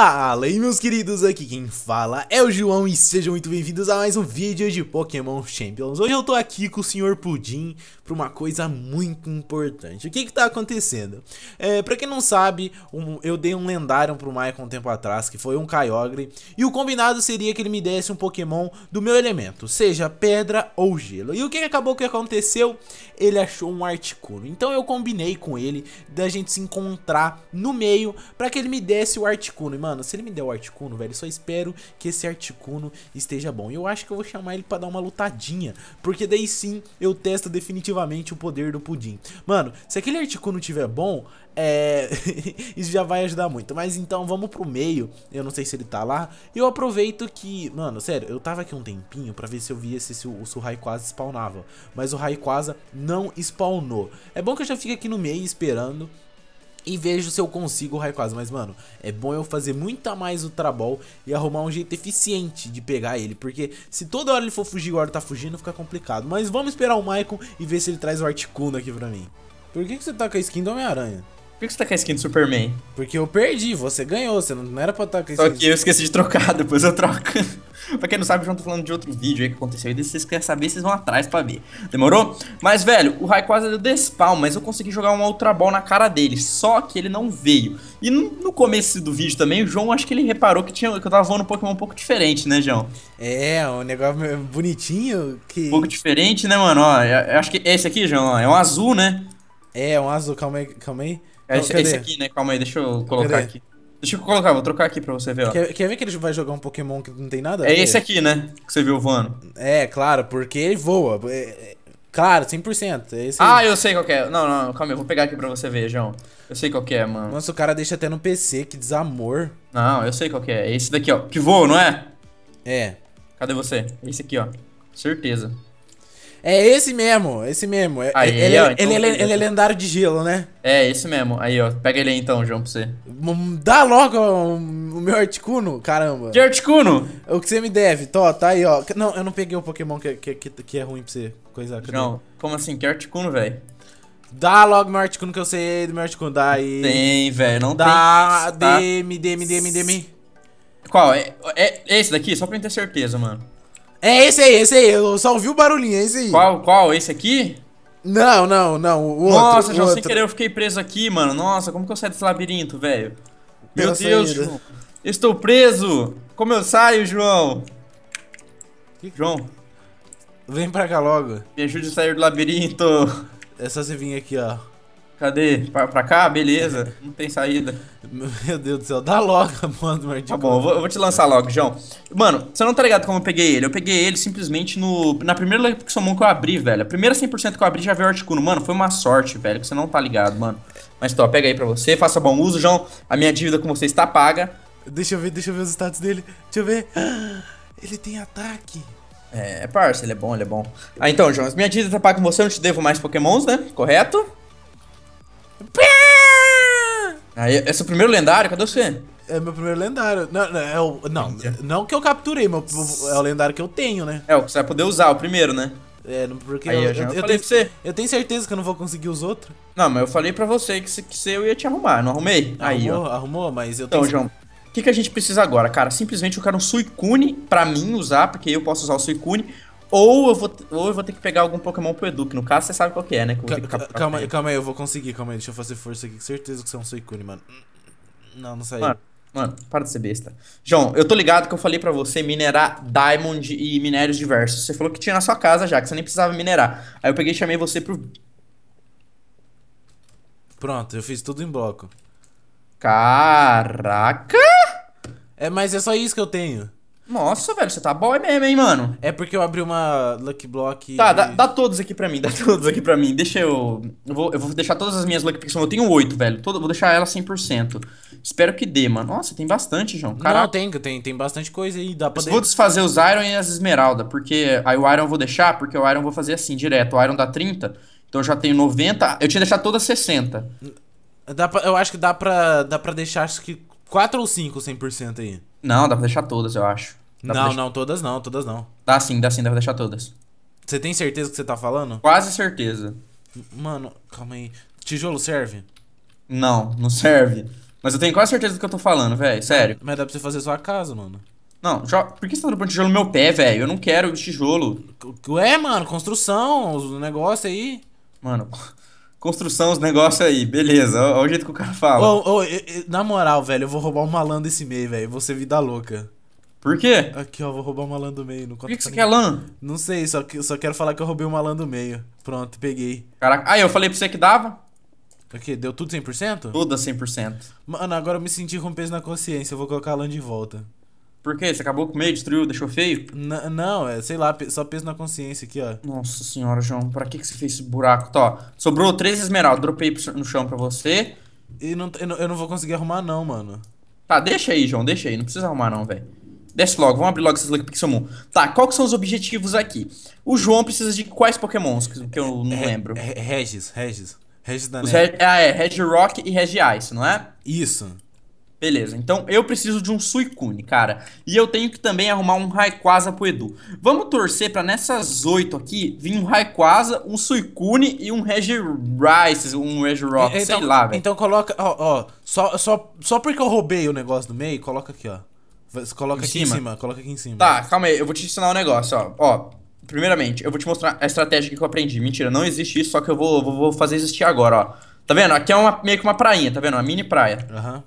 Fala, aí meus queridos, aqui quem fala é o João e sejam muito bem-vindos a mais um vídeo de Pokémon Champions. Hoje eu tô aqui com o Sr. Pudim pra uma coisa muito importante. O que que tá acontecendo? É, pra quem não sabe, um, eu dei um lendário pro Maicon um tempo atrás, que foi um Kyogre, e o combinado seria que ele me desse um Pokémon do meu elemento, seja pedra ou gelo. E o que, que acabou que aconteceu? Ele achou um Articuno, então eu combinei com ele da gente se encontrar no meio pra que ele me desse o Articuno mano, se ele me der o Articuno, velho, só espero que esse Articuno esteja bom. Eu acho que eu vou chamar ele pra dar uma lutadinha, porque daí sim eu testo definitivamente o poder do Pudim. Mano, se aquele Articuno tiver bom, é... isso já vai ajudar muito. Mas então, vamos pro meio, eu não sei se ele tá lá. Eu aproveito que, mano, sério, eu tava aqui um tempinho pra ver se eu via se, se o, se o Rayquaza spawnava. Mas o Rayquaza não spawnou. É bom que eu já fique aqui no meio esperando e vejo se eu consigo o Raikkonen. Mas, mano, é bom eu fazer muito mais o Trabol e arrumar um jeito eficiente de pegar ele. Porque se toda hora ele for fugir o ele tá fugindo, fica complicado. Mas vamos esperar o Maicon e ver se ele traz o Articuno aqui pra mim. Por que, que você tá com a skin do Homem-Aranha? Por que você tá com a skin do Superman? Porque eu perdi, você ganhou, você não, era pra estar tá com a skin. Só que eu esqueci de trocar, depois eu troco. pra quem não sabe, eu já tô falando de outro vídeo aí que aconteceu. E se vocês querem saber, vocês vão atrás pra ver. Demorou? Mas, velho, o Raikwaza deu despawn, mas eu consegui jogar uma Ultra Ball na cara dele. Só que ele não veio. E no, começo do vídeo também, o João acho que ele reparou que, tinha, que eu tava voando um Pokémon um pouco diferente, né, João? É, um negócio bonitinho. Que... Um pouco diferente, né, mano? Ó, eu é, é, acho que esse aqui, João, ó, é um azul, né? É, um azul, calma aí, calma aí. É esse, esse, aqui, né? Calma aí, deixa eu colocar Cadê? aqui. Deixa eu colocar, vou trocar aqui pra você ver, ó. Quer, quer ver que ele vai jogar um Pokémon que não tem nada? É esse aqui, né? Que você viu voando. É, claro, porque ele voa. É, é claro, 100%. É esse ah, aí. eu sei qual é. Não, não, calma aí, vou pegar aqui pra você ver, João. Eu sei qual é, mano. Nossa, o cara deixa até no PC, que desamor. Não, eu sei qual é. É esse daqui, ó. Que voa, não é? É. Cadê você? É esse aqui, ó. Certeza. É esse mesmo, esse mesmo. É, aí, ele, é, ó, então é ele, ele, ele, é lendário de gelo, né? É, esse mesmo. Aí, ó. Pega ele aí então, João, pra você. Hum, dá logo o meu Articuno, caramba. Que Articuno? O que você me deve, Tó, tá aí, ó. Não, eu não peguei o um Pokémon que, que, que, é ruim pra você coisa. Não, como assim? Que Articuno, velho? Dá logo meu Articuno que eu sei do meu Articuno. Dá aí. Tem, velho. Não Dá, tem. Dá. Tá? Dê-me, dê-me, dê-me, dê-me. Qual? É, é esse daqui? Só pra eu ter certeza, mano. É esse aí, esse aí. Eu só ouvi o barulhinho, é esse aí. Qual, qual? Esse aqui? Não, não, não. O outro, Nossa, já sem querer eu fiquei preso aqui, mano. Nossa, como que eu saio desse labirinto, velho? Meu Deus, saída. João. estou preso. Como eu saio, João? Que... João. Vem pra cá logo. Me ajude a sair do labirinto. É só você vir aqui, ó. Cadê? Pra, pra, cá? Beleza. Não tem saída. Meu Deus do céu, dá logo a mão do Tá bom, eu vou, eu vou, te lançar logo, João. Mano, você não tá ligado como eu peguei ele. Eu peguei ele simplesmente no, na primeira Lepixiomon que eu abri, velho. A primeira 100% que eu abri já veio o Articuno. Mano, foi uma sorte, velho, que você não tá ligado, mano. Mas tô, pega aí pra você, faça bom uso, João. A minha dívida com você está paga. Deixa eu ver, deixa eu ver os status dele. Deixa eu ver. Ele tem ataque. É, parça, ele é bom, ele é bom. Ah, então, João, minha dívida tá paga com você, eu não te devo mais pokémons, né? Correto? Aí, é seu primeiro lendário? Cadê você? É meu primeiro lendário. Não, não, é o, não, não que eu capturei, meu, é o lendário que eu tenho, né? É, o que você vai poder usar, o primeiro, né? É, porque aí, eu, eu, eu, eu, tenho, você. eu tenho certeza que eu não vou conseguir os outros. Não, mas eu falei pra você que, se, que se eu ia te arrumar, não arrumei? Arrumou, aí, ó. arrumou, mas eu então, tenho... João, o que, que a gente precisa agora, cara? Simplesmente eu quero um Suicune pra mim usar, porque eu posso usar o Suicune. Ou eu, vou, ou eu vou ter que pegar algum Pokémon pro Edu, que no caso você sabe qual que é, né? Que eu calma aí, calma aí, eu vou conseguir, calma aí, deixa eu fazer força aqui, certeza que você é um Suicune, mano. Não, não saiu. Mano, mano, para de ser besta. João, eu tô ligado que eu falei pra você minerar Diamond e minérios diversos. Você falou que tinha na sua casa já, que você nem precisava minerar. Aí eu peguei e chamei você pro. Pronto, eu fiz tudo em bloco. Caraca! É, mas é só isso que eu tenho. Nossa, velho, você tá boy mesmo, hein, mano? É porque eu abri uma Lucky Block. Tá, e... dá, dá, todos aqui pra mim, dá todos aqui pra mim. Deixa eu. Eu vou, eu vou deixar todas as minhas Lucky Picks. Eu tenho oito velho. Todo, vou deixar ela 100%. Espero que dê, mano. Nossa, tem bastante, João. Caraca. Não, tem, tem, tem bastante coisa aí. Dá pra Vou desfazer os Iron e as Esmeralda. Porque aí o Iron eu vou deixar, porque o Iron eu vou fazer assim, direto. O Iron dá 30, então eu já tenho 90. Eu tinha deixado todas 60. Dá pra, eu acho que dá pra, dá pra deixar acho que 4 ou 5 100% aí. Não, dá pra deixar todas, eu acho. Dá não, não, todas não, todas não. Dá sim, dá sim, dá pra deixar todas. Você tem certeza que você tá falando? Quase certeza. Mano, calma aí. Tijolo serve? Não, não serve. Mas eu tenho quase certeza do que eu tô falando, velho. Sério. Mas dá pra você fazer sua casa, mano. Não, já... por que você tá dropando tijolo no meu pé, velho? Eu não quero tijolo. Ué, mano, construção, o negócio aí. Mano, construção, os negócios aí, beleza. Olha o jeito que o cara fala. Ô, na moral, velho, eu vou roubar um malandro desse meio, velho. Você vida louca. Por quê? Aqui, ó, vou roubar um malandro do meio. Não Por que, que você quer lã? Não sei, só, que, só quero falar que eu roubei um malandro do meio. Pronto, peguei. Caraca, aí eu falei pra você que dava? O quê? Deu tudo 100%? Tudo a 100%. Mano, agora eu me senti com peso na consciência. Eu vou colocar a lã de volta. Por quê? Você acabou com medo, destruiu, deixou feio? N não, é, sei lá, só peso na consciência aqui, ó. Nossa senhora, João, pra que, que você fez esse buraco? Tá, ó, sobrou três esmeraldas, dropei no chão pra você. E não, eu, não, eu não vou conseguir arrumar, não, mano. Tá, deixa aí, João, deixa aí, não precisa arrumar, não, velho. Desce logo, vamos abrir logo esses Lucky Pixel Moon. Tá, qual que são os objetivos aqui? O João precisa de quais pokémons, que eu não é, lembro. É, Regis, Regis. Regis da Os Ah, é, Regirock e Regiais, não é? Isso. Beleza, então eu preciso de um Suicune, cara. E eu tenho que também arrumar um Raikwaza pro Edu. Vamos torcer pra nessas oito aqui vir um Raikwaza, um Suicune e um Regirice, um Regirock, então, sei lá, velho. Então coloca, ó, ó, só, só, só porque eu roubei o negócio do meio, coloca aqui, ó. Coloca em aqui cima. em cima, coloca aqui em cima. Tá, calma aí, eu vou te ensinar um negócio, ó. Ó, primeiramente, eu vou te mostrar a estratégia que eu aprendi. Mentira, não existe isso, só que eu vou, vou, vou fazer existir agora, ó. Tá vendo? Aqui é uma, meio que uma prainha, tá vendo? Uma mini praia. Aham. Uhum.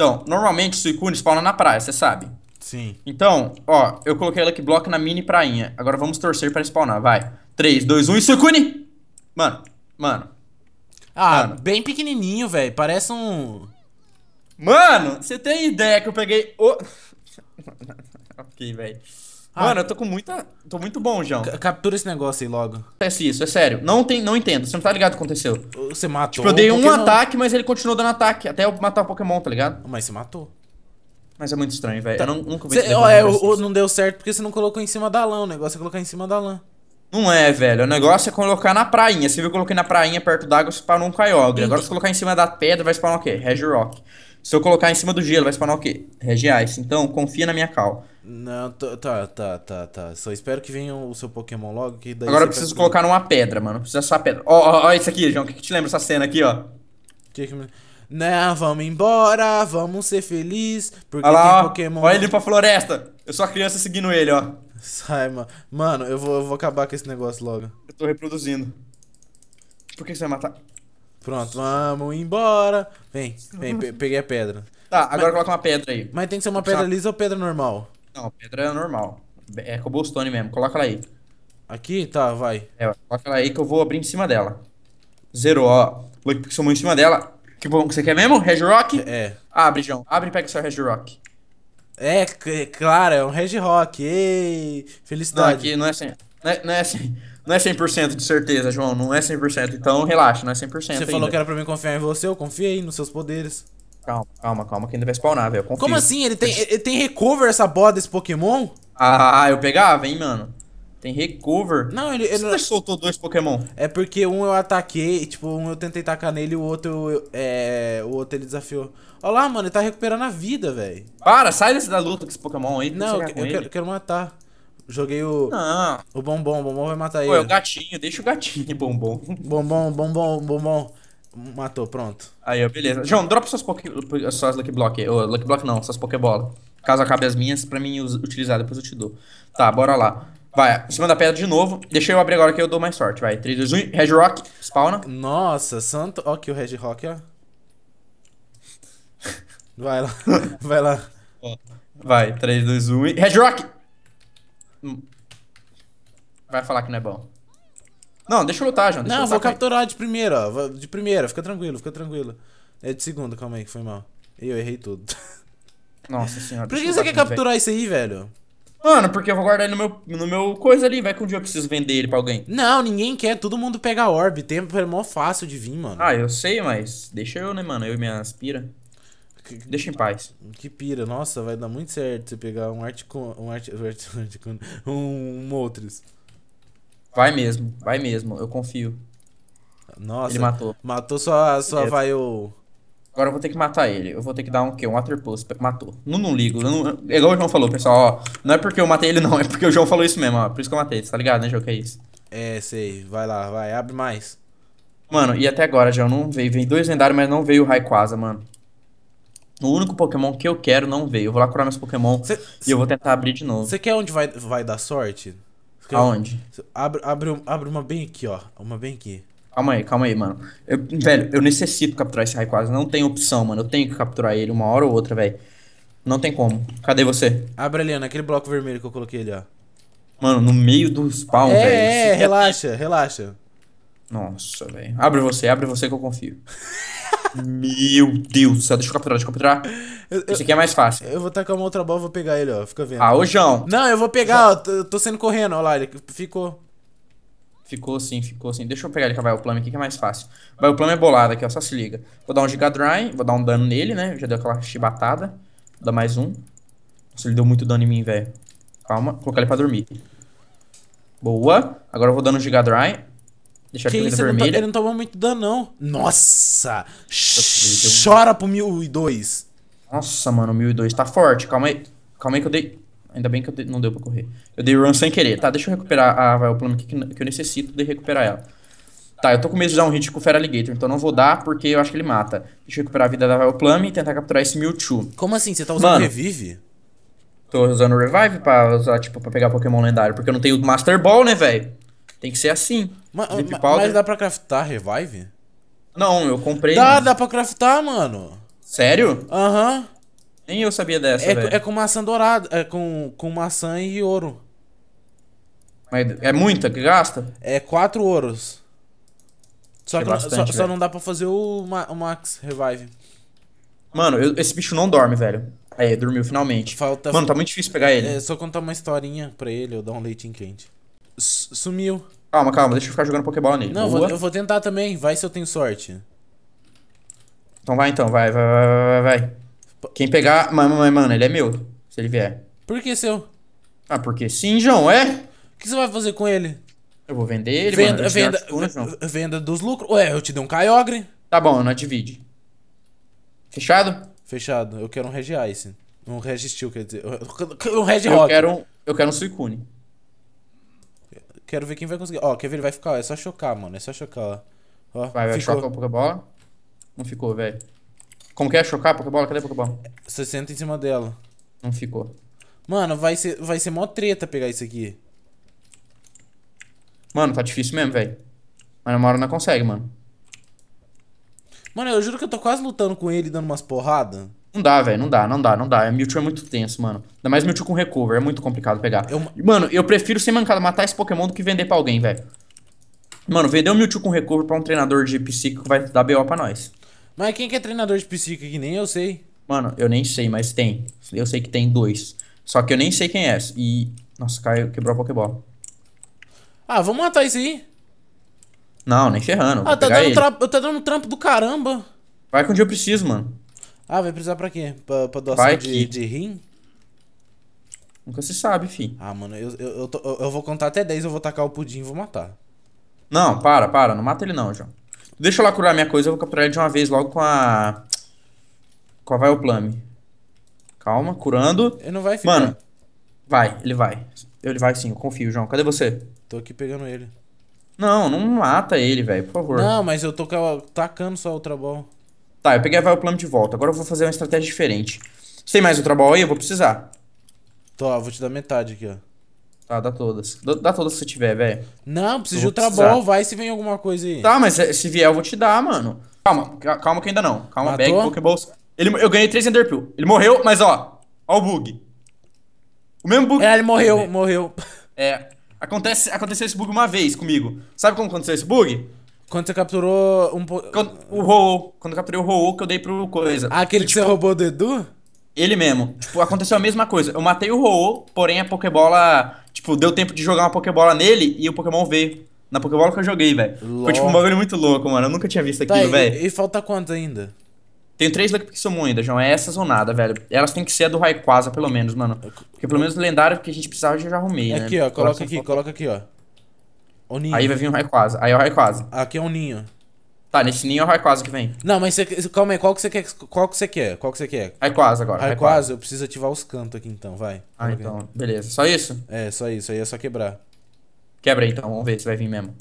Então, normalmente o Suicune spawna na praia, você sabe. Sim. Então, ó, eu coloquei o Lucky Block na mini prainha. Agora vamos torcer pra spawnar, vai. 3, 2, 1 e Suicune! Mano, mano. Ah, mano. bem pequenininho, velho. Parece um... Mano, você tem ideia que eu peguei o... ok, velho. Ah, Mano, eu tô com muita. Tô muito bom, João. Captura esse negócio aí logo. Acontece isso, é sério. Não, tem, não entendo. Você não tá ligado o que aconteceu. Você matou. Tipo, eu dei um ataque, mas ele continuou dando ataque. Até eu matar o Pokémon, tá ligado? Mas você matou. Mas é muito estranho, velho. Tá. Eu não, nunca vi cê, é, não deu certo porque você não colocou em cima da lã. O negócio é colocar em cima da lã. Não é, velho. O negócio é colocar na prainha. Você viu que eu coloquei na prainha perto d'água, spawnou um Kyogre. Agora se colocar em cima da pedra, vai spawnar o quê? Regirock. Rock. Se eu colocar em cima do gelo, vai spawnar o quê? Regiais. Então, confia na minha cal. Não, tá, tá, tá, tá. Só espero que venha o seu Pokémon logo. Que daí Agora eu preciso colocar numa pedra, mano. Precisa só pedra. Ó, ó, ó, isso aqui, João. O que, que, te lembra essa cena aqui, ó? Que que Não, vamos embora, vamos ser felizes. Porque Olha lá, tem Pokémon. Olha ele pra floresta. Eu sou a criança seguindo ele, ó. Sai, mano. Mano, eu vou, eu vou acabar com esse negócio logo. Eu tô reproduzindo. Por que, que você vai matar? Pronto, vamos embora. Vem, vem, peguei a pedra. Tá, agora Mas- coloca uma pedra aí. Mas tem que ser uma pedra lisa ou pedra normal? Não, pedra é normal. É cobblestone mesmo. Coloca ela aí. Aqui? Tá, vai. É, coloca ela aí que eu vou abrir em cima dela. Zerou, ó. Luke Pixel em cima dela. Que bom que você quer mesmo? Red Rock? É. Abre, João. Abre e pega seu Red Rock. É, claro, é um Red Rock. Ei, Não, felicidade. aqui não é assim. Não é, não é assim. Não é 100% de certeza, João. Não é 100%. Então relaxa, não é 100%. Você ainda. falou que era pra mim confiar em você, eu confiei nos seus poderes. Calma, calma, calma, que ainda vai spawnar, velho. Como assim? Ele tem, ele tem recover essa bola desse Pokémon? Ah, eu pegava, hein, mano. Tem recover. Não, ele, ele... Você soltou dois Pokémon. É porque um eu ataquei, tipo, um eu tentei tacar nele e o outro eu, é, o outro ele desafiou. Olha lá, mano, ele tá recuperando a vida, velho. Para, sai desse da luta com esse Pokémon aí. Não, tá eu, eu quero, quero matar. Joguei o. Não. O bombom, o bombom vai matar ele. Pô, é o gatinho, deixa o gatinho, bombom. Bombom, bombom, bombom. Matou, pronto. Aí, ó, beleza. João, dropa suas, poké... suas Lucky Block. Lucky Block não, suas Pokébola. Caso acabe as minhas, pra mim utilizar, depois eu te dou. Tá, bora lá. Vai, em cima da pedra de novo. Deixa eu abrir agora que eu dou mais sorte. Vai, 3, 2, 1, Red Rock, spawna. Nossa, santo. Ó, aqui o Red Rock, ó. Vai lá, vai lá. Vai, 3, 2, 1 e. Red Rock! Hum. Vai falar que não é bom. Não, deixa eu lutar, João. Deixa não, vou capturar de primeira, ó. De primeira, fica tranquilo, fica tranquilo. É de segunda, calma aí, que foi mal. Eu errei tudo. Nossa senhora. Por que você quer capturar isso aí, velho? Mano, porque eu vou guardar ele no meu, no meu coisa ali, vai que um dia eu preciso vender ele pra alguém. Não, ninguém quer, todo mundo pega orb. Tempo é mó fácil de vir, mano. Ah, eu sei, mas deixa eu, né, mano? Eu e minha aspira. Que, Deixa em paz. Que pira. Nossa, vai dar muito certo você pegar um Articuno. Um Articuno, Um, um, um Moltres. Vai mesmo, vai mesmo. Eu confio. Nossa. Ele matou. Matou só sua vai o. Agora eu vou ter que matar ele. Eu vou ter que dar um quê? Um Waterpulse. Matou. Não, não ligo. não... É igual o João falou, pessoal, ó. Não é porque eu matei ele, não. É porque o João falou isso mesmo, ó. Por isso que eu matei. tá ligado, né, João? Que é isso? É, sei. Vai lá, vai. Abre mais. Mano, e até agora, João, não veio. Vem dois lendários, mas não veio o Raikwaza, mano. O único Pokémon que eu quero não veio. Eu vou lá curar meus Pokémon cê, e eu vou tentar abrir de novo. Você quer onde vai, vai dar sorte? Quer, Aonde? Abre, abre, abre uma bem aqui, ó. Uma bem aqui. Calma aí, calma aí, mano. Eu, velho, eu necessito capturar esse Raikwaza. Não tem opção, mano. Eu tenho que capturar ele uma hora ou outra, velho. Não tem como. Cadê você? Abre ali, naquele bloco vermelho que eu coloquei ali, ó. Mano, no meio do spawn, é, velho. É, relaxa, relaxa. Nossa, velho. Abre você, abre você que eu confio. Meu Deus do céu, deixa eu capturar, deixa eu capturar. Eu, Esse aqui é mais fácil. Eu vou tacar uma outra bola, vou pegar ele, ó. Fica vendo. Ah, o João. Não, eu vou pegar, ó. tô saindo correndo, ó lá. Ele ficou. Ficou sim, ficou sim. Deixa eu pegar ele com a Vileplume aqui que é mais fácil. o Vileplume é bolado aqui, ó. Só se liga. Vou dar um Giga Dry, vou dar um dano nele, né? Já deu aquela chibatada. Vou dar mais um. Nossa, ele deu muito dano em mim, velho. Calma, vou colocar ele pra dormir. Boa. Agora eu vou dando um Giga Dry. Deixar que a isso, ele, não tá- ele não tomou muito dano, não. Nossa! Chora pro 1002. Nossa, mano, 1002 tá forte. Calma aí. Calma aí que eu dei... Ainda bem que eu dei... não deu pra correr. Eu dei run sem querer. Tá, deixa eu recuperar a Vileplume aqui, que, que eu necessito de recuperar ela. Tá, eu tô com medo de dar um hit com o Fera Alligator, então não vou dar porque eu acho que ele mata. Deixa eu recuperar a vida da Vileplume e tentar capturar esse Mewtwo. Como assim? Você tá usando mano, Revive? Tô usando Revive pra usar, tipo, pra pegar Pokémon lendário, porque eu não tenho Master Ball, né, velho? Tem que ser assim. Mas, mas, mas dá pra craftar revive? Não, eu comprei. Dá, mano. dá pra craftar, mano. Sério? Aham. Uhum. Nem eu sabia dessa, é, velho. É com maçã dourada, é com, com maçã e ouro. Mas é muita que gasta? É quatro ouros. Só, é que bastante, não, só, só, não dá pra fazer o, o Max Revive. Mano, eu, esse bicho não dorme, velho. Aí, é, dormiu finalmente. Falta... Mano, tá muito difícil pegar é, ele. É, só contar uma historinha pra ele, eu dar um leitinho quente. Sumiu. Calma, calma, deixa eu ficar jogando Pokébola nele. Não, vou, eu vou tentar também, vai se eu tenho sorte. Então vai então, vai, vai, vai, vai, vai. Quem pegar. Mano, mano, mano, ele é meu, se ele vier. Por que seu? Ah, porque sim, João, é? O que você vai fazer com ele? Eu vou vender ele, venda, mano. Venda, venda, dos lucros. Ué, eu te dei um Kyogre. Tá bom, não divide. Fechado? Fechado. Eu quero um Regice. Um Registil, quer dizer. Um Regihog. Eu quero um, eu quero um Suicune. Quero ver quem vai conseguir. Ó, quer ver? Ele vai ficar, ó. É só chocar, mano. É só chocar, ó. ó vai, vai, ficou. a Pokébola. Não ficou, velho. Como que é chocar a Pokébola? Cadê a Pokébola? Você senta em cima dela. Não ficou. Mano, vai ser, vai ser mó treta pegar isso aqui. Mano, tá difícil mesmo, velho. Mas uma hora não consegue, mano. Mano, eu juro que eu tô quase lutando com ele dando umas porradas. Não dá, velho. Não dá, não dá, não dá. É, Mewtwo é muito tenso, mano. Ainda mais Mewtwo com recover. É muito complicado pegar. Eu... Mano, eu prefiro sem mancada matar esse Pokémon do que vender pra alguém, velho. Mano, vender o Mewtwo com recover pra um treinador de psíquico vai dar BO pra nós. Mas quem que é treinador de psíquico que nem eu sei? Mano, eu nem sei, mas tem. Eu sei que tem dois. Só que eu nem sei quem é. E. Nossa, caiu, quebrou a Pokébola. Ah, vamos matar isso aí. Não, nem ferrando. Ah, tá dando, tra... tá dando, trampo do caramba. Vai que um dia eu preciso, mano. Ah, vai precisar pra quê? Pra, pra doação de, de rim? Nunca se sabe, fi. Ah, mano, eu, eu, eu, tô, eu, vou contar até 10, eu vou tacar o pudim e vou matar. Não, para, para. Não mata ele não, João. Deixa eu lá curar minha coisa, eu vou capturar ele de uma vez logo com a... Com a Vioplame. Calma, curando. Ele não vai ficar. Mano, vai, ele vai. Ele vai sim, eu confio, João. Cadê você? Tô aqui pegando ele. Não, não mata ele, velho, por favor. Não, mas eu tô tacando só o Ultra Tá, eu peguei a Vileplume de volta. Agora eu vou fazer uma estratégia diferente. Você tem mais outra bola aí? Eu vou precisar. Tô, vou te dar metade aqui, ó. Tá, dá todas. Dá, todas se você tiver, velho. Não, preciso de outra precisar. bola. Vai se vem alguma coisa aí. Tá, mas se vier eu vou te dar, mano. Calma, calma que ainda não. Calma, Matou? bag, pokeballs. Ele, eu ganhei três enderpeel. Ele morreu, mas ó. Ó o bug. O mesmo bug. É, ele morreu, morreu. É. Acontece, aconteceu esse bug uma vez comigo. Sabe como aconteceu esse bug? Quando você capturou um po... o Ho-Oh. Quando eu capturei o Ho-Oh que eu dei pro coisa. Ah, aquele que, tipo, você roubou do Edu? Ele mesmo. Tipo, aconteceu a mesma coisa. Eu matei o Ho-Oh, porém a Pokébola. Tipo, deu tempo de jogar uma Pokébola nele e o Pokémon veio. Na Pokébola que eu joguei, velho. Foi tipo um bagulho muito louco, mano. Eu nunca tinha visto tá, aquilo, velho. E, e falta quanto ainda? Tenho três Lucky Pixelmon ainda, João. É essas ou nada, velho. Elas têm que ser a do Rayquaza, pelo menos, mano. Porque pelo menos o lendário que a gente precisava eu já arrumei, aqui, né? Aqui, ó. Coloca aqui, coloca aqui, ó. Aí vai vir o Rayquaza. Aí é o Rayquaza. Aqui é o Ninho. Tá, nesse ninho é o Rayquaza que vem. Não, mas cê, calma aí, qual que você quer? Qual que você quer? Qual que você quer? Rayquaza agora. Rayquaza, eu preciso ativar os cantos aqui então, vai. Ah, então, beleza. Só isso? É, só isso, aí é só quebrar. Quebra aí então, vamos ver se vai vir mesmo.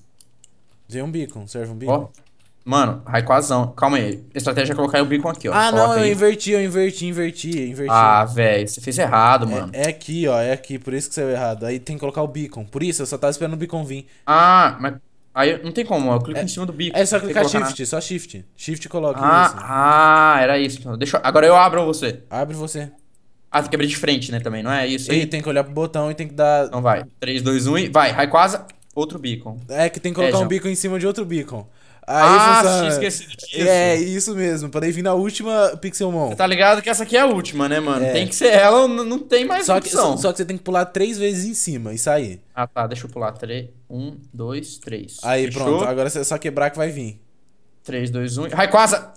Vem um beacon, serve um beacon. Oh. Mano, raiquazão. Calma aí. A estratégia é colocar o Beacon aqui, ó. Ah, Coloca não, eu aí. inverti, eu inverti, inverti, inverti. Ah, velho, você fez errado, é, mano. É, aqui, ó, é aqui, por isso que você é errado. Aí tem que colocar o Beacon. Por isso, eu só tava esperando o Beacon vir. Ah, mas Aí não tem como, eu clico é, em cima do beacon É só clicar shift, na... só shift. Shift coloca. Ah, isso. ah era isso. Deixa eu... Agora eu abro você. Abre você. Ah, tem que abrir de frente, né, também, não é isso? Aí? E tem que olhar pro botão e tem que dar... Então vai, 3, 2, 1 e... Vai, raiquaza. outro beacon. É que tem que colocar é, um beacon em cima de outro beacon ah, esqueci. tinha esquecido disso. É, isso mesmo, pra vir na última Pixelmon. Você tá ligado que essa aqui é a última, né, mano? É. Tem que ser ela, não tem mais só opção. Que, só, que você tem que pular três vezes em cima e sair. Ah, tá, deixa eu pular. três. Um, dois, três. Aí, Fechou? pronto, agora é só quebrar que vai vir. Três, dois, um... Raikwaza!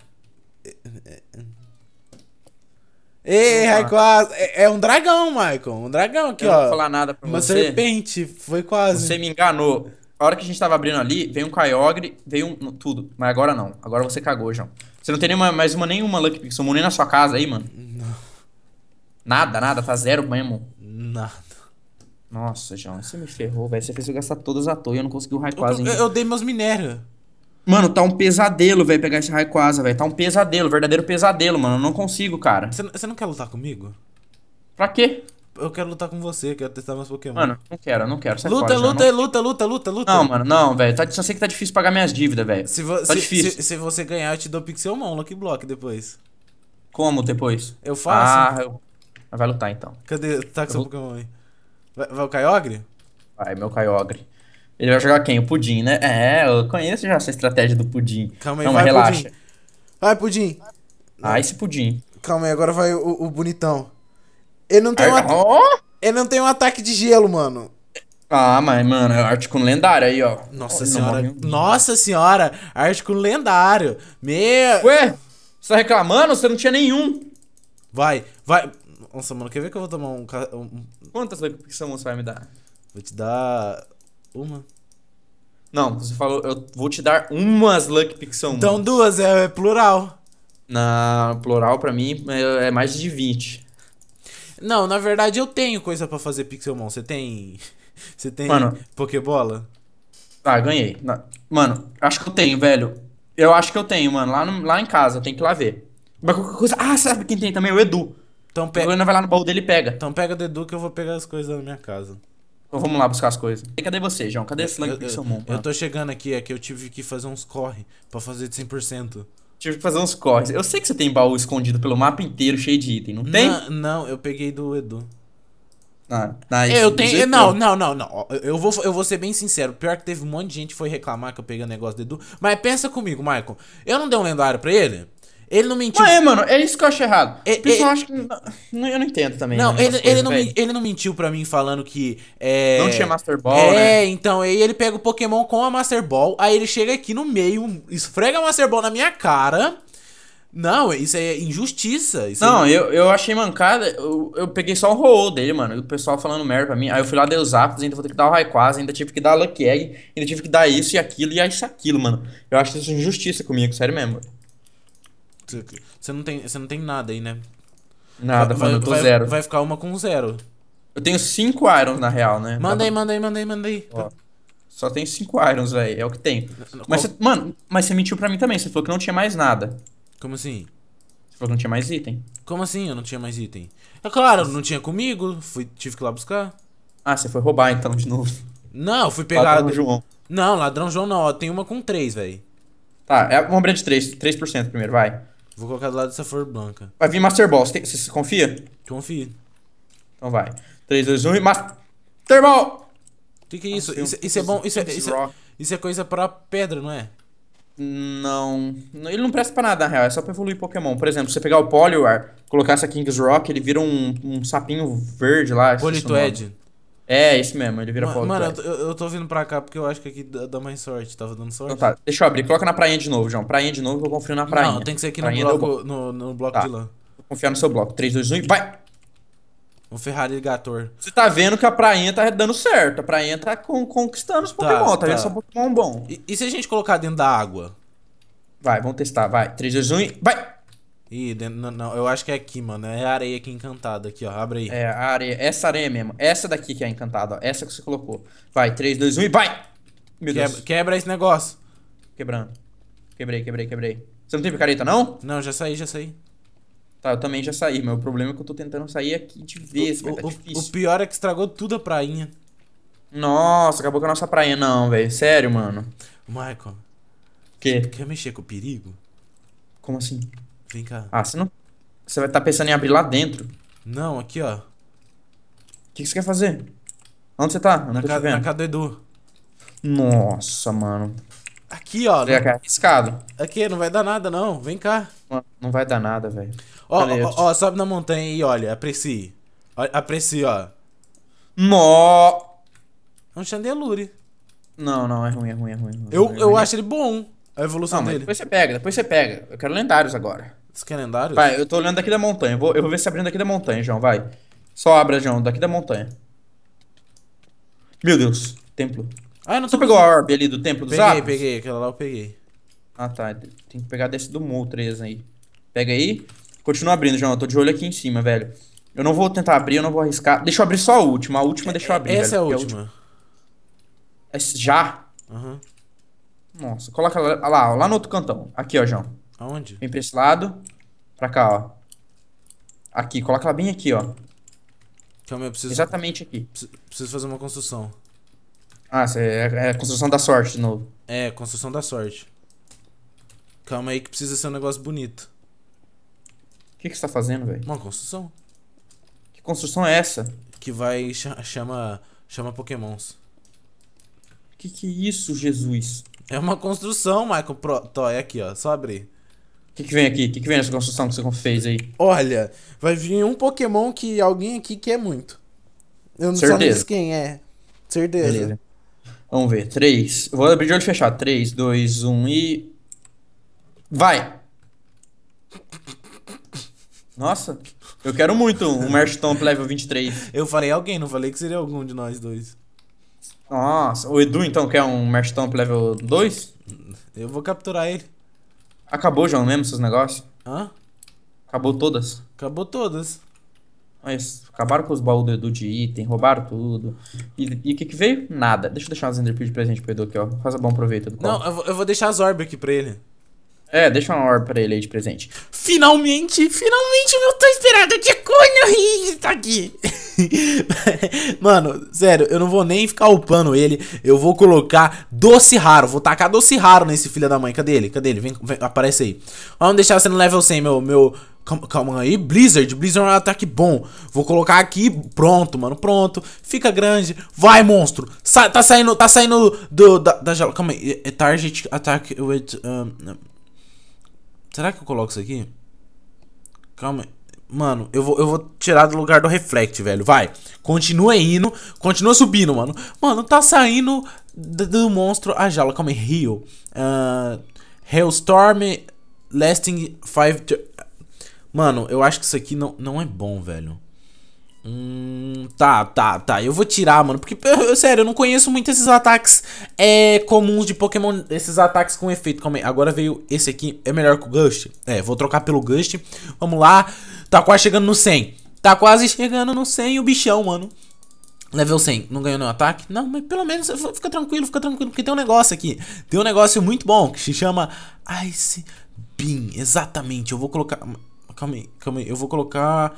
Ei, Raikwaza! É, é, um dragão, Michael, um dragão aqui, eu ó. Não vou falar nada pra Uma você. Uma serpente, foi quase. Você me enganou a hora que a gente tava abrindo ali, veio um Kyogre, veio um. tudo. Mas agora não. Agora você cagou, João. Você não tem nenhuma, mais uma, nenhuma Lucky Pixel Moon nem na sua casa aí, mano? Não. Nada, nada. Tá zero mesmo. Nada. Nossa, João, você me ferrou, velho. Você fez eu gastar todas à toa e eu não consegui o Raikwaza ainda. Eu, eu dei meus minérios. Mano, tá um pesadelo, velho, pegar esse Raikwaza, velho. Tá um pesadelo, verdadeiro pesadelo, mano. Eu não consigo, cara. Você não quer lutar comigo? Pra quê? eu quero lutar com você, quero testar meus Pokémon. Mano, não quero, não quero. luta, fora, luta, não... luta, luta, luta, luta. Não, mano, não, velho. Tá, só sei que tá difícil pagar minhas dívidas, velho. Se, vo tá se, se, se, você ganhar, eu te dou Pixelmon, Lucky Block depois. Como depois? Eu faço. Ah, eu... Ah, vai lutar então. Cadê? Tá com seu Pokémon aí. Vai, vai o Kyogre? Vai, meu Kyogre. Ele vai jogar quem? O Pudim, né? É, eu conheço já essa estratégia do Pudim. Calma aí, não, vai, relaxa. Pudim. Vai, Pudim. Ah, esse Pudim. Calma aí, agora vai o, o bonitão. Ele não tem um, oh? ele não tem um ataque de gelo, mano. Ah, mas, mano, é com lendário aí, ó. Nossa oh, senhora. Nossa senhora, com lendário. Meu. Ué, você tá reclamando? Você não tinha nenhum. Vai, vai. Nossa, mano, quer ver que eu vou tomar um. um... Quantas que essa vai me dar? Vou te dar. Uma. Não, você falou, eu vou te dar umas Lucky Pixel. Então duas, é, é, plural. Na plural, pra mim, é, é mais de 20. Não, na verdade eu tenho coisa para fazer Pixelmon. Você tem. Você tem Mano. Pokébola? Ah, ganhei. Mano, acho que eu tenho, velho. Eu acho que eu tenho, mano. Lá, no, lá em casa, tem que ir lá ver. Mas qualquer coisa. Ah, sabe quem tem também? O Edu. Então pega. Ele vai lá no baú dele e pega. Então pega do Edu que eu vou pegar as coisas da minha casa. Então vamos lá buscar as coisas. E cadê você, João? Cadê esse Pixelmon? Eu, eu, eu tô chegando aqui, é que eu tive que fazer uns corre pra fazer de 100%. Tive que fazer uns cortes. Eu sei que você tem baú escondido pelo mapa inteiro, cheio de item, não tem? Não, não eu peguei do Edu. Ah, nice. eu tenho. Não, não, não, não. Eu vou, eu vou ser bem sincero. Pior que teve um monte de gente que foi reclamar que eu peguei o negócio do Edu. Mas pensa comigo, Michael. Eu não dei um lendário pra ele? Ele não mentiu. Mas é, mano, é isso que eu acho errado. É, pessoal é... acha que. Não, eu não entendo também. Não, ele, ele, não ele não mentiu pra mim falando que. É... Não tinha Master Ball. É, né? então. Aí ele pega o Pokémon com a Master Ball. Aí ele chega aqui no meio, esfrega a Master Ball na minha cara. Não, isso é injustiça. Isso é não, eu, eu achei mancada. Eu, eu peguei só o roll dele, mano. O pessoal falando merda pra mim. Aí eu fui lá, dei os aptos, ainda vou ter que dar o Raikwaza, ainda tive que dar o Lucky Egg, ainda tive que dar isso e aquilo e isso aquilo, mano. Eu acho isso injustiça comigo, sério mesmo. Você, não, tem, você não tem nada aí, né? Nada, vai, falando do zero. Vai ficar uma com zero. Eu tenho cinco irons, na real, né? Manda aí, manda aí, manda aí, manda aí. Ó, só tem cinco irons, velho. É o que tem. Mas mano, mas você mentiu pra mim também. Você falou que não tinha mais nada. Como assim? Você falou que não tinha mais item. Como assim eu não tinha mais item? É claro, não tinha comigo. Fui, tive que ir lá buscar. Ah, você foi roubar então de novo. Não, eu fui pegar. Ladrão João. Não, ladrão João não. Ó, tem uma com três, velho. Tá, é uma obra de três. 3%, 3 primeiro, vai. Vou colocar do lado dessa for branca. Vai vir Master Ball. Você, tem... Você confia? Confio. Então vai. 3, 2, 1 e Master Ball! O que, que é isso? Nossa, isso, isso é bom. Isso é, isso, é, isso é coisa pra pedra, não é? Não. Ele não presta pra nada, na real. É só pra evoluir Pokémon. Por exemplo, você pegar o Poliwar, colocar essa King's Rock, ele vira um, um sapinho verde lá. Politoed. É, isso mesmo, ele vira mano, Mano, é. eu, eu, tô vindo pra cá porque eu acho que aqui dá mais sorte. Tava dando sorte. Então tá, deixa eu abrir. Coloca na prainha de novo, João. Prainha de novo, eu confio na prainha. Não, tem que ser aqui no prainha bloco, no, no, bloco tá. de lã. Vou confiar no seu bloco. 3, 2, 1 e vai! O Ferrari Gator. Você tá vendo que a prainha tá dando certo. A prainha tá con conquistando os tá, Pokémon. Tá, tá vendo? Só Pokémon bom. E, e se a gente colocar dentro da água? Vai, vamos testar. Vai. 3, 2, 1 e vai! Ih, não, não, eu acho que é aqui, mano. É a areia aqui encantada, aqui, ó. Abre aí. É, a areia. Essa areia mesmo. Essa daqui que é encantada, ó. Essa que você colocou. Vai, 3, 2, 1 e vai! Meu Deus. Quebra, quebra esse negócio. Quebrando. Quebrei, quebrei, quebrei. Você não tem picareta, não? Não, já saí, já saí. Tá, eu também já saí, mas o problema é que eu tô tentando sair aqui de vez, o, tá o, difícil. O pior é que estragou tudo a prainha. Nossa, acabou com a nossa prainha, não, velho. Sério, mano. Michael. Que? Quer mexer com o perigo? Como assim? Vem cá. Ah, você não. Você vai estar tá pensando em abrir lá dentro. Não, aqui, ó. O que, você quer fazer? Onde você tá? na, ca... na casa do Edu. Nossa, mano. Aqui, ó. É arriscado. Aqui, não vai dar nada, não. Vem cá. não vai dar nada, velho. Ó, ó, ó, sobe na montanha e olha, aprecie. Aprecie, ó. Nó! É um chandelure. Não, não, é ruim, é ruim, é ruim. É ruim eu, é ruim. eu acho ele bom, a evolução não, dele. Depois você pega, depois você pega. Eu quero lendários agora. Os calendários? Vai, eu tô olhando daqui da montanha. Vou, eu vou ver se abrindo daqui da montanha, João, vai. Só abra, João, daqui da montanha. Meu Deus, templo. Ah, eu não tô Você pegou a orb ali do templo dos Peguei, peguei. Aquela lá eu peguei. Ah, tá. Tem que pegar desse do Mu 3 aí. Pega aí. Continua abrindo, João. Eu tô de olho aqui em cima, velho. Eu não vou tentar abrir, eu não vou arriscar. Deixa eu abrir só a última. A última é, deixa eu abrir, Essa velho, é a última. A última... É já? Aham. Uhum. Nossa, coloca lá, lá, lá no outro cantão. Aqui, ó, João. Aonde? Vem pra esse lado. Pra cá, ó. Aqui, coloca ela bem aqui, ó. Calma, eu preciso. Exatamente aqui. Preciso fazer uma construção. Ah, é, é construção da sorte de novo. É, construção da sorte. Calma aí que precisa ser um negócio bonito. O que, que você tá fazendo, velho? Uma construção. Que construção é essa? Que vai chama chama pokémons. Que que é isso, Jesus? É uma construção, Michael Pro... Tô, é aqui, ó. Só abrir. O que, que, vem aqui? O que, que, vem nessa construção que você fez aí? Olha, vai vir um Pokémon que alguém aqui quer muito. Eu não Certeza. sei quem é. Certeza. Beleza. Vamos ver. Três. Vou abrir de olho e fechar. Três, dois, um e. Vai! Nossa, eu quero muito um Tomp level 23. Eu falei alguém, não falei que seria algum de nós dois. Nossa, o Edu então quer um Tomp level 2? Eu vou capturar ele. Acabou João mesmo esses negócios? Hã? Acabou todas? Acabou todas. Mas acabaram com os baús do, Edu de item, roubaram tudo. E o que, que veio? Nada. Deixa eu deixar as Enderpeed de presente pro Edu aqui, ó. Faça bom proveito, Edu. Não, eu vou, eu vou deixar as Orb aqui pra ele. É, deixa uma hora pra ele aí de presente. Finalmente, finalmente o meu tão esperado Diacônio tá aqui. Mano, sério, eu não vou nem ficar upando ele. Eu vou colocar doce raro. Vou tacar doce raro nesse filho da mãe. Cadê ele? Cadê ele? Vem, vem aparece aí. Vamos deixar você no level 100, meu, meu, Calma, calma, aí, Blizzard. Blizzard é um ataque bom. Vou colocar aqui, pronto, mano, pronto. Fica grande. Vai, monstro. Sa tá saindo, tá saindo do, da, da... Calma aí. É, é target attack with... Um, Será que eu coloco isso aqui? Calma aí. Mano, eu vou, eu vou tirar do lugar do reflect, velho. Vai. Continua indo. Continua subindo, mano. Mano, tá saindo do, do monstro a jaula. Calma aí. Rio. Uh, ah, Hailstorm lasting 5... Five... Mano, eu acho que isso aqui não, não é bom, velho. Hum, tá, tá, tá. Eu vou tirar, mano. Porque, eu, sério, eu não conheço muito esses ataques é, comuns de Pokémon. Esses ataques com efeito. Calma aí. Agora veio esse aqui. É melhor que o Gust? É, vou trocar pelo Gust. Vamos lá. Tá quase chegando no 100. Tá quase chegando no 100 o bichão, mano. Level 100, não ganhou nenhum ataque? Não, mas pelo menos fica tranquilo, fica tranquilo, porque tem um negócio aqui. Tem um negócio muito bom que se chama Ice Beam. Exatamente, eu vou colocar. Calma aí, calma aí, eu vou colocar.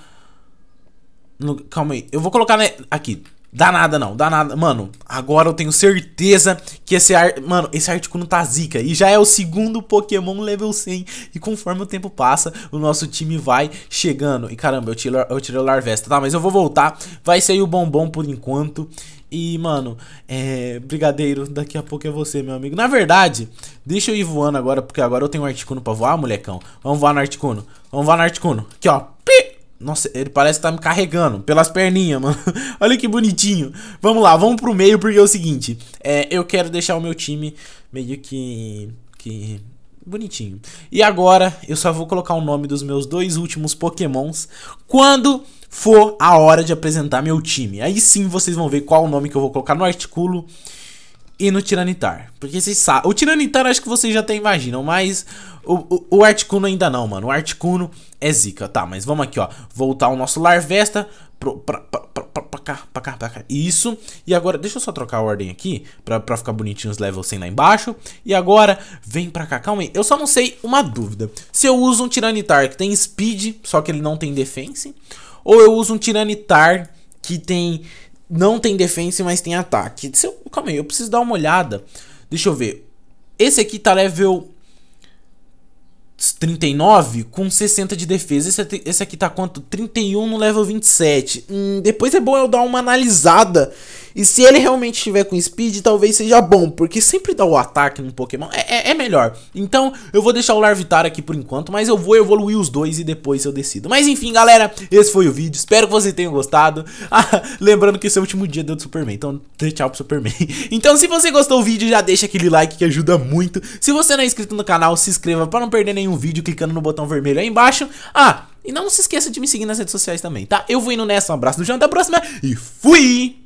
No, calma aí. Eu vou colocar aqui. Dá nada, não. Dá nada. Mano, agora eu tenho certeza que esse ar... Mano, esse Articuno tá zica. E já é o segundo Pokémon level 100. E conforme o tempo passa, o nosso time vai chegando. E caramba, eu tirei, eu tirei o Larvesta, tá? Mas eu vou voltar. Vai sair o Bombom por enquanto. E, mano, é... Brigadeiro, daqui a pouco é você, meu amigo. Na verdade, deixa eu ir voando agora, porque agora eu tenho um Articuno pra voar, molecão. Vamos voar no Articuno. Vamos voar no Articuno. Aqui, ó. Nossa, ele parece que tá me carregando pelas perninhas, mano. Olha que bonitinho. Vamos lá, vamos pro meio, porque é o seguinte: é, eu quero deixar o meu time meio que. que bonitinho. E agora eu só vou colocar o nome dos meus dois últimos Pokémons quando for a hora de apresentar meu time. Aí sim vocês vão ver qual o nome que eu vou colocar no artículo e no Tiranitar. Porque vocês sabem. O Tiranitar acho que vocês já até imaginam, mas o, o, o, Articuno ainda não, mano. O Articuno é zica. Tá, mas vamos aqui, ó. Voltar o nosso Larvesta pro, pra, pra, pra, pra, cá, pra cá, pra cá. Isso. E agora, deixa eu só trocar a ordem aqui pra, pra ficar bonitinho os levels 100 lá embaixo. E agora, vem pra cá. Calma aí. Eu só não sei uma dúvida. Se eu uso um Tiranitar que tem Speed, só que ele não tem Defense. Ou eu uso um Tiranitar que tem não tem defense, mas tem ataque. Eu, calma aí, eu preciso dar uma olhada. Deixa eu ver. Esse aqui tá level 39 com 60 de defesa. Esse, esse aqui tá quanto? 31 no level 27. Hum, depois é bom eu dar uma analisada. E se ele realmente estiver com speed, talvez seja bom. Porque sempre dá o ataque num Pokémon é, é, é, melhor. Então eu vou deixar o Larvitar aqui por enquanto. Mas eu vou evoluir os dois e depois eu decido. Mas enfim, galera, esse foi o vídeo. Espero que vocês tenham gostado. Ah, lembrando que esse é o último dia do Superman. Então tchau pro Superman. Então se você gostou do vídeo, já deixa aquele like que ajuda muito. Se você não é inscrito no canal, se inscreva para não perder nenhum um vídeo clicando no botão vermelho aí embaixo. Ah, e não se esqueça de me seguir nas redes sociais também, tá? Eu vou indo nessa, um abraço do João, até a próxima e fui!